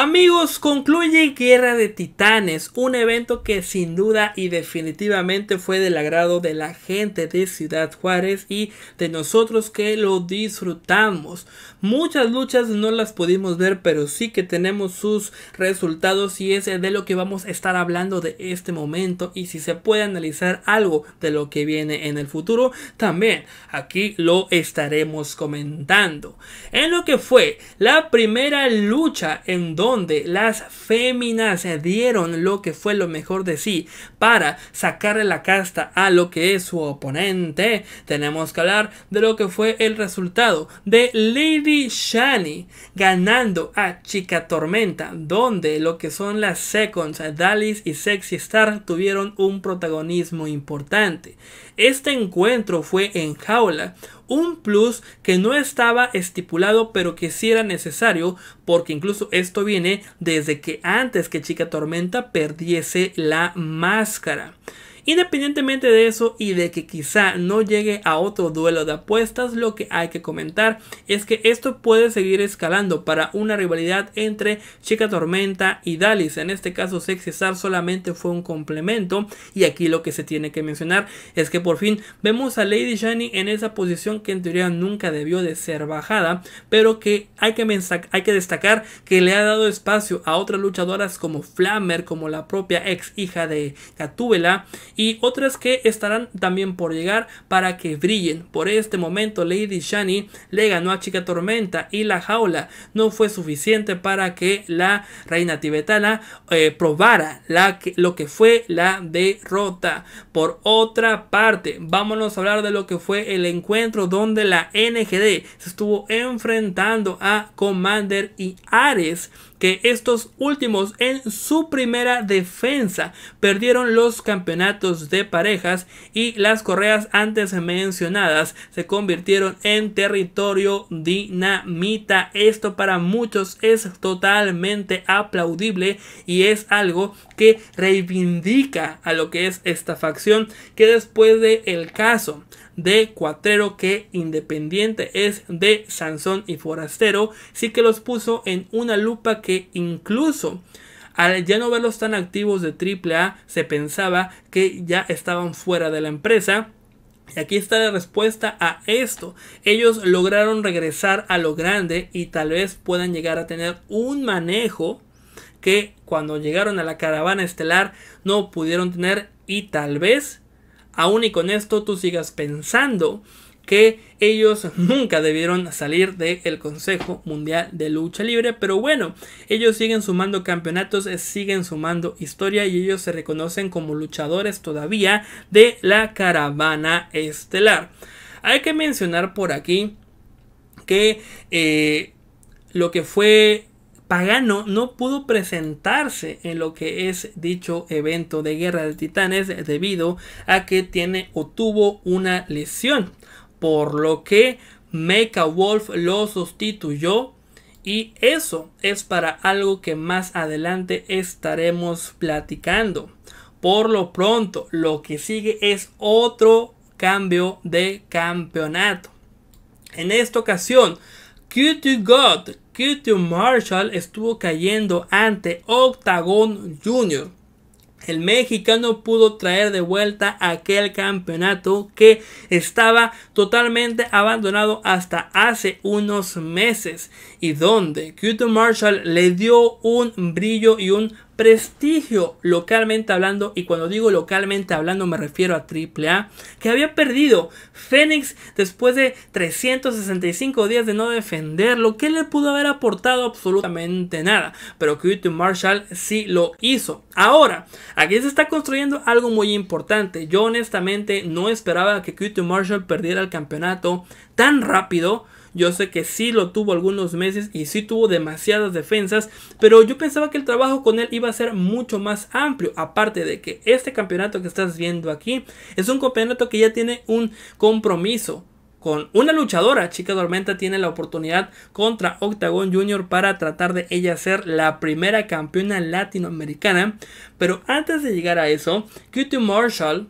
Amigos, concluye Guerra de Titanes, un evento que sin duda y definitivamente fue del agrado de la gente de Ciudad Juárez y de nosotros que lo disfrutamos. Muchas luchas no las pudimos ver, pero sí que tenemos sus resultados y es de lo que vamos a estar hablando de este momento y si se puede analizar algo de lo que viene en el futuro, también aquí lo estaremos comentando. En lo que fue la primera lucha en donde donde las féminas dieron lo que fue lo mejor de sí para sacarle la casta a lo que es su oponente, tenemos que hablar de lo que fue el resultado de Lady Shani ganando a Chica Tormenta, donde lo que son las Seconds, Dallas y Sexy Star tuvieron un protagonismo importante. Este encuentro fue en jaula, un plus que no estaba estipulado pero que sí era necesario porque incluso esto viene desde que antes que Chica Tormenta perdiese la máscara. Independientemente de eso y de que quizá no llegue a otro duelo de apuestas, lo que hay que comentar es que esto puede seguir escalando para una rivalidad entre Chica Tormenta y Dallas. En este caso, Sexy Star solamente fue un complemento y aquí lo que se tiene que mencionar es que por fin vemos a Lady Shani en esa posición que en teoría nunca debió de ser bajada, pero que hay que, destacar que le ha dado espacio a otras luchadoras como Flammer, como la propia ex hija de Catúbela y otras que estarán también por llegar para que brillen. Por este momento Lady Shani le ganó a Chica Tormenta y la jaula no fue suficiente para que la reina tibetana eh, probara lo que fue la derrota. Por otra parte, vámonos a hablar de lo que fue el encuentro donde la NGD se estuvo enfrentando a Commander y Ares que estos últimos en su primera defensa perdieron los campeonatos de parejas y las correas antes mencionadas se convirtieron en territorio dinamita. Esto para muchos es totalmente aplaudible y es algo que reivindica a lo que es esta facción que después de el caso de Cuatrero que independiente es de Sansón y Forastero, sí que los puso en una lupa que incluso al ya no verlos tan activos de AAA se pensaba que ya estaban fuera de la empresa. Y aquí está la respuesta a esto. Ellos lograron regresar a lo grande y tal vez puedan llegar a tener un manejo que cuando llegaron a la caravana estelar no pudieron tener y tal vez aún y con esto tú sigas pensando que ellos nunca debieron salir del Consejo Mundial de Lucha Libre, pero bueno, ellos siguen sumando campeonatos, eh, siguen sumando historia y ellos se reconocen como luchadores todavía de la caravana estelar. Hay que mencionar por aquí que eh, lo que fue Pagano no pudo presentarse en lo que es dicho evento de Guerra de Titanes debido a que tiene o tuvo una lesión, por lo que Mecha Wolf lo sustituyó y eso es para algo que más adelante estaremos platicando. Por lo pronto, lo que sigue es otro cambio de campeonato. En esta ocasión, q God QT Marshall estuvo cayendo ante Octagon Jr. El mexicano pudo traer de vuelta aquel campeonato que estaba totalmente abandonado hasta hace unos meses y donde QT Marshall le dio un brillo y un prestigio localmente hablando, y cuando digo localmente hablando me refiero a AAA, que había perdido Fénix después de 365 días de no defenderlo, que le pudo haber aportado absolutamente nada, pero que Marshall sí lo hizo. Ahora, aquí se está construyendo algo muy importante. Yo honestamente no esperaba que que Marshall perdiera el campeonato tan rápido yo sé que sí lo tuvo algunos meses y sí tuvo demasiadas defensas, pero yo pensaba que el trabajo con él iba a ser mucho más amplio. Aparte de que este campeonato que estás viendo aquí es un campeonato que ya tiene un compromiso con una luchadora. Chica Dormenta tiene la oportunidad contra Octagon Junior para tratar de ella ser la primera campeona latinoamericana. Pero antes de llegar a eso, QT Marshall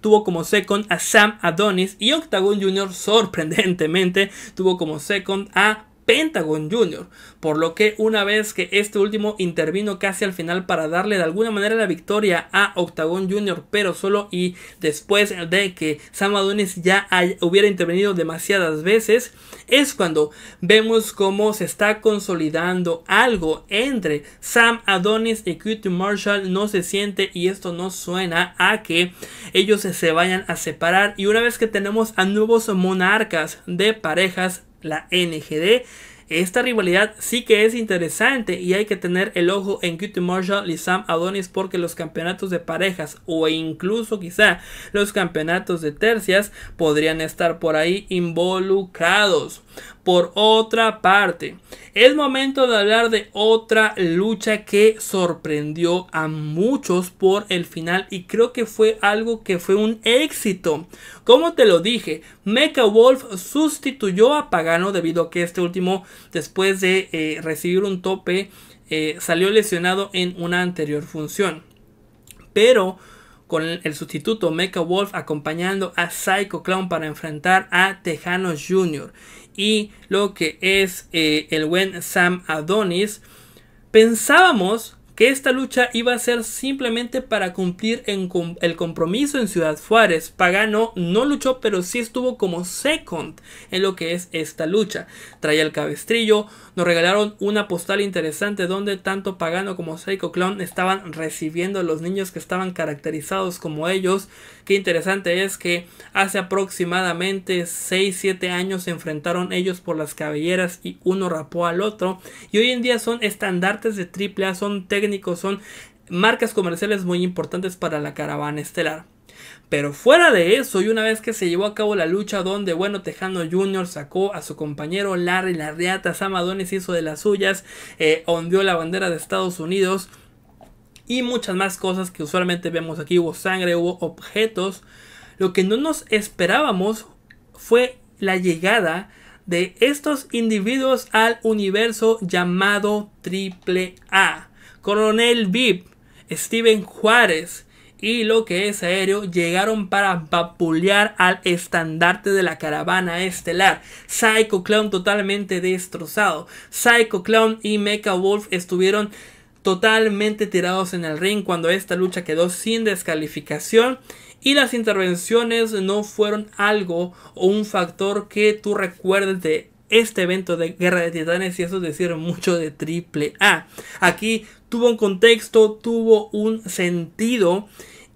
tuvo como second a Sam Adonis y Octagon Jr. sorprendentemente tuvo como second a Pentagon Jr., por lo que una vez que este último intervino casi al final para darle de alguna manera la victoria a Octagon Jr., pero solo y después de que Sam Adonis ya hubiera intervenido demasiadas veces, es cuando vemos cómo se está consolidando algo entre Sam Adonis y QT Marshall, no se siente y esto no suena a que ellos se vayan a separar y una vez que tenemos a nuevos monarcas de parejas la NGD. Esta rivalidad sí que es interesante y hay que tener el ojo en QT Marshall y Adonis porque los campeonatos de parejas o incluso quizá los campeonatos de tercias podrían estar por ahí involucrados. Por otra parte, es momento de hablar de otra lucha que sorprendió a muchos por el final y creo que fue algo que fue un éxito. Como te lo dije, Mecha Wolf sustituyó a Pagano debido a que este último, después de eh, recibir un tope, eh, salió lesionado en una anterior función. Pero con el sustituto Mecha Wolf acompañando a Psycho Clown para enfrentar a Tejano Jr y lo que es eh, el buen Sam Adonis, pensábamos que esta lucha iba a ser simplemente para cumplir el compromiso en Ciudad Juárez. Pagano no luchó, pero sí estuvo como second en lo que es esta lucha. Traía el cabestrillo, nos regalaron una postal interesante donde tanto Pagano como Psycho Clown estaban recibiendo a los niños que estaban caracterizados como ellos. Qué interesante es que hace aproximadamente 6-7 años se enfrentaron ellos por las cabelleras y uno rapó al otro. Y hoy en día son estandartes de AAA, son son marcas comerciales muy importantes para la caravana estelar. Pero fuera de eso, y una vez que se llevó a cabo la lucha donde, bueno, Tejano Jr. sacó a su compañero Larry Larriata, Sam Adonis hizo de las suyas, eh, ondeó la bandera de Estados Unidos y muchas más cosas que usualmente vemos aquí. Hubo sangre, hubo objetos. Lo que no nos esperábamos fue la llegada de estos individuos al universo llamado Triple A. Coronel Vip, Steven Juárez y lo que es aéreo llegaron para vapulear al estandarte de la caravana estelar. Psycho Clown totalmente destrozado. Psycho Clown y Mecha Wolf estuvieron totalmente tirados en el ring cuando esta lucha quedó sin descalificación y las intervenciones no fueron algo o un factor que tú recuerdes de este evento de Guerra de Titanes y eso es decir mucho de Triple A. Aquí tuvo un contexto, tuvo un sentido.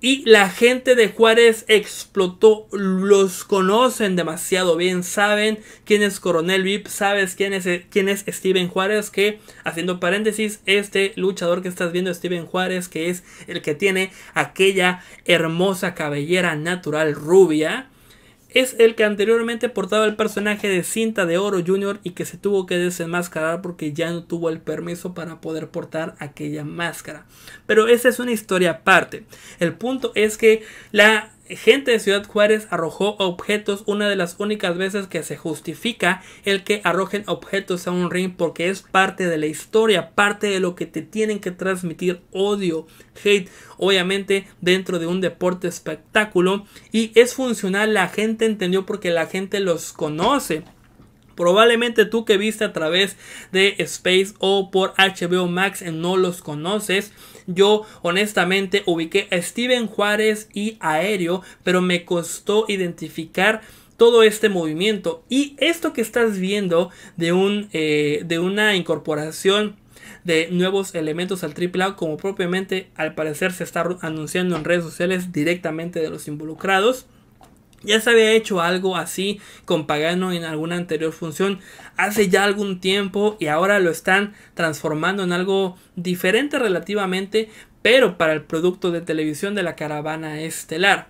Y la gente de Juárez explotó, los conocen demasiado bien, saben quién es Coronel VIP, sabes quién es, quién es Steven Juárez, que haciendo paréntesis, este luchador que estás viendo, Steven Juárez, que es el que tiene aquella hermosa cabellera natural rubia, es el que anteriormente portaba el personaje de Cinta de Oro Jr. y que se tuvo que desenmascarar porque ya no tuvo el permiso para poder portar aquella máscara. Pero esa es una historia aparte. El punto es que la gente de Ciudad Juárez arrojó objetos una de las únicas veces que se justifica el que arrojen objetos a un ring porque es parte de la historia, parte de lo que te tienen que transmitir odio, hate, obviamente dentro de un deporte espectáculo y es funcional, la gente entendió porque la gente los conoce. Probablemente tú que viste a través de Space o por HBO Max eh, no los conoces. Yo honestamente ubiqué a Steven Juárez y Aéreo, pero me costó identificar todo este movimiento. Y esto que estás viendo de, un, eh, de una incorporación de nuevos elementos al AAA como propiamente al parecer se está anunciando en redes sociales directamente de los involucrados ya se había hecho algo así con Pagano en alguna anterior función hace ya algún tiempo y ahora lo están transformando en algo diferente relativamente, pero para el producto de televisión de la caravana estelar.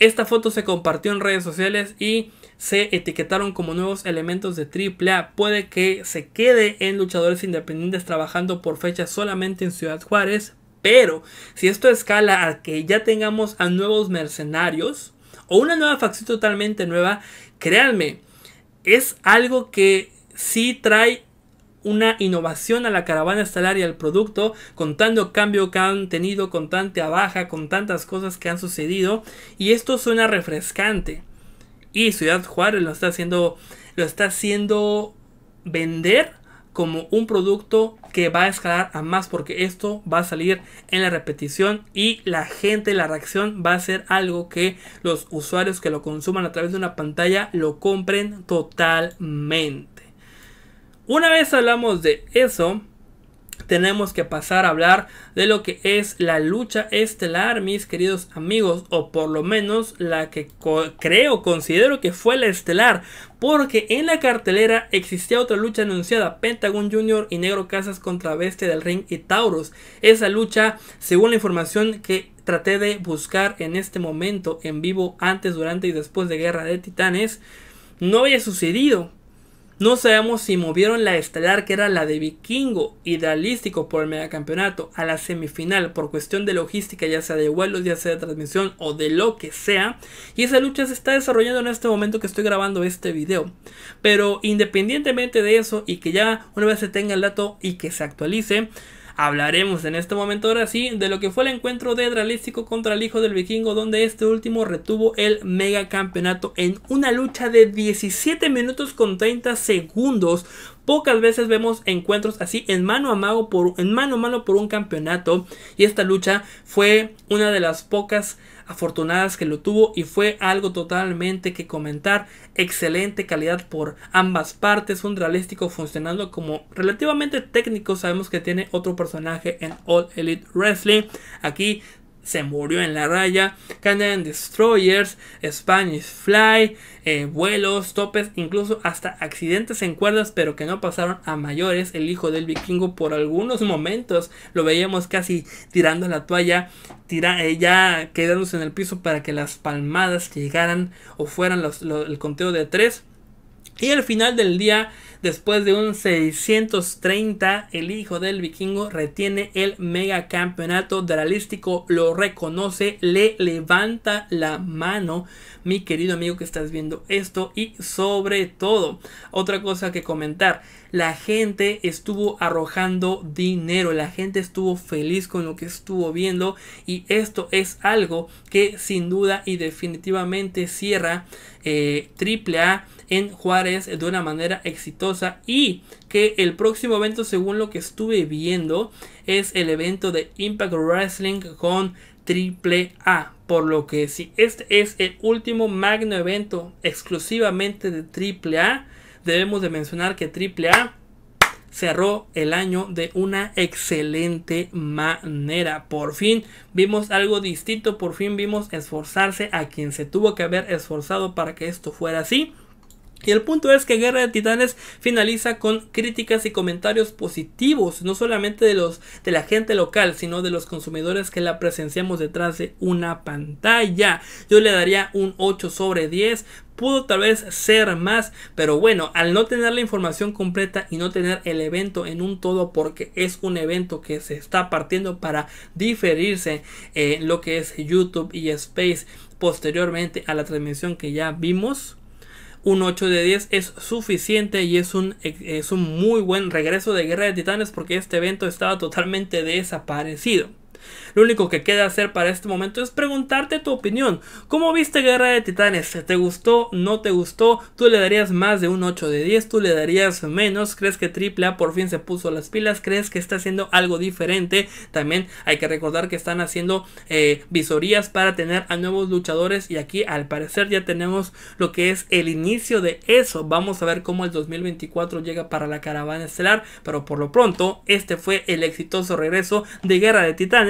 Esta foto se compartió en redes sociales y se etiquetaron como nuevos elementos de AAA. Puede que se quede en luchadores independientes trabajando por fecha solamente en Ciudad Juárez, pero si esto escala a que ya tengamos a nuevos mercenarios, o una nueva facción totalmente nueva, créanme, es algo que sí trae una innovación a la caravana estelar y al producto, con tanto cambio que han tenido, con tanta baja, con tantas cosas que han sucedido, y esto suena refrescante. Y Ciudad Juárez lo está haciendo, lo está haciendo vender como un producto que va a escalar a más porque esto va a salir en la repetición y la gente, la reacción va a ser algo que los usuarios que lo consuman a través de una pantalla lo compren totalmente. Una vez hablamos de eso, tenemos que pasar a hablar de lo que es la lucha estelar, mis queridos amigos, o por lo menos la que creo, considero que fue la estelar, porque en la cartelera existía otra lucha anunciada, Pentagon Jr. y Negro Casas contra Bestia del Ring y Taurus. Esa lucha, según la información que traté de buscar en este momento en vivo, antes, durante y después de Guerra de Titanes, no había sucedido, no sabemos si movieron la estelar que era la de Vikingo idealístico por el megacampeonato a la semifinal por cuestión de logística, ya sea de vuelos, ya sea de transmisión o de lo que sea. Y esa lucha se está desarrollando en este momento que estoy grabando este video. Pero independientemente de eso y que ya una vez se tenga el dato y que se actualice, Hablaremos en este momento ahora sí de lo que fue el encuentro de Dralístico contra el hijo del vikingo donde este último retuvo el mega campeonato en una lucha de 17 minutos con 30 segundos Pocas veces vemos encuentros así en mano a mano por en mano a mano por un campeonato y esta lucha fue una de las pocas afortunadas que lo tuvo y fue algo totalmente que comentar. Excelente calidad por ambas partes, un realístico funcionando como relativamente técnico. Sabemos que tiene otro personaje en All Elite Wrestling. Aquí se murió en la raya. Canadian Destroyers, Spanish Fly, eh, vuelos, topes, incluso hasta accidentes en cuerdas, pero que no pasaron a mayores. El hijo del vikingo por algunos momentos lo veíamos casi tirando la toalla, tira, eh, ya quedándose en el piso para que las palmadas llegaran o fueran los, el conteo de tres. Y al final del día Después de un 630, el hijo del vikingo retiene el mega megacampeonato dralístico, lo reconoce, le levanta la mano, mi querido amigo que estás viendo esto, y sobre todo, otra cosa que comentar, la gente estuvo arrojando dinero, la gente estuvo feliz con lo que estuvo viendo y esto es algo que sin duda y definitivamente cierra eh, AAA en Juárez de una manera exitosa y que el próximo evento según lo que estuve viendo es el evento de Impact Wrestling con Triple A. Por lo que si este es el último magno evento exclusivamente de Triple A, debemos de mencionar que Triple A cerró el año de una excelente manera. Por fin vimos algo distinto, por fin vimos esforzarse a quien se tuvo que haber esforzado para que esto fuera así. Y el punto es que Guerra de Titanes finaliza con críticas y comentarios positivos, no solamente de los de la gente local, sino de los consumidores que la presenciamos detrás de una pantalla. Yo le daría un 8 sobre 10 pudo tal vez ser más, pero bueno, al no tener la información completa y no tener el evento en un todo, porque es un evento que se está partiendo para diferirse en lo que es YouTube y Space posteriormente a la transmisión que ya vimos, un 8 de 10 es suficiente y es un, eh, es un muy buen regreso de Guerra de Titanes porque este evento estaba totalmente desaparecido. Lo único que queda hacer para este momento es preguntarte tu opinión. ¿Cómo viste Guerra de Titanes? ¿Te gustó? ¿No te gustó? ¿Tú le darías más de un 8 de 10? ¿Tú le darías menos? ¿Crees que AAA por fin se puso las pilas? ¿Crees que está haciendo algo diferente? También hay que recordar que están haciendo eh, visorías para tener a nuevos luchadores y aquí al parecer ya tenemos lo que es el inicio de eso. Vamos a ver cómo el 2024 llega para la caravana estelar, pero por lo pronto este fue el exitoso regreso de Guerra de Titanes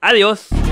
Adiós.